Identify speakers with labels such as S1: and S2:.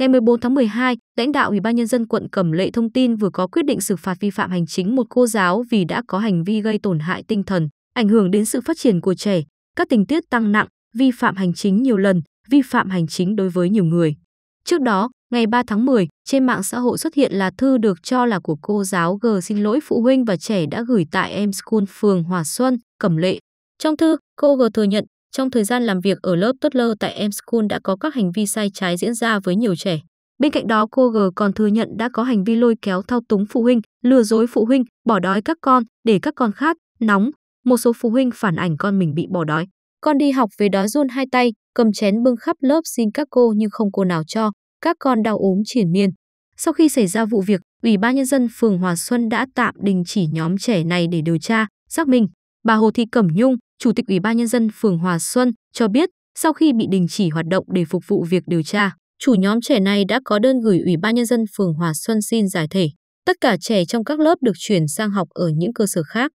S1: Ngày 14 tháng 12, lãnh đạo Ủy ban nhân dân quận Cẩm Lệ thông tin vừa có quyết định xử phạt vi phạm hành chính một cô giáo vì đã có hành vi gây tổn hại tinh thần, ảnh hưởng đến sự phát triển của trẻ, các tình tiết tăng nặng, vi phạm hành chính nhiều lần, vi phạm hành chính đối với nhiều người. Trước đó, ngày 3 tháng 10, trên mạng xã hội xuất hiện là thư được cho là của cô giáo G xin lỗi phụ huynh và trẻ đã gửi tại em school phường Hòa Xuân, Cẩm Lệ. Trong thư, cô G thừa nhận trong thời gian làm việc ở lớp Toddler tại M School đã có các hành vi sai trái diễn ra với nhiều trẻ. Bên cạnh đó, cô G còn thừa nhận đã có hành vi lôi kéo thao túng phụ huynh, lừa dối phụ huynh, bỏ đói các con để các con khát, nóng. Một số phụ huynh phản ảnh con mình bị bỏ đói. Con đi học về đói run hai tay, cầm chén bưng khắp lớp xin các cô nhưng không cô nào cho. Các con đau ốm triển miên. Sau khi xảy ra vụ việc, Ủy ban nhân dân phường Hòa Xuân đã tạm đình chỉ nhóm trẻ này để điều tra, xác minh. Bà Hồ Thị Cẩm Nhung, Chủ tịch Ủy ban Nhân dân phường Hòa Xuân cho biết sau khi bị đình chỉ hoạt động để phục vụ việc điều tra, chủ nhóm trẻ này đã có đơn gửi Ủy ban Nhân dân phường Hòa Xuân xin giải thể. Tất cả trẻ trong các lớp được chuyển sang học ở những cơ sở khác.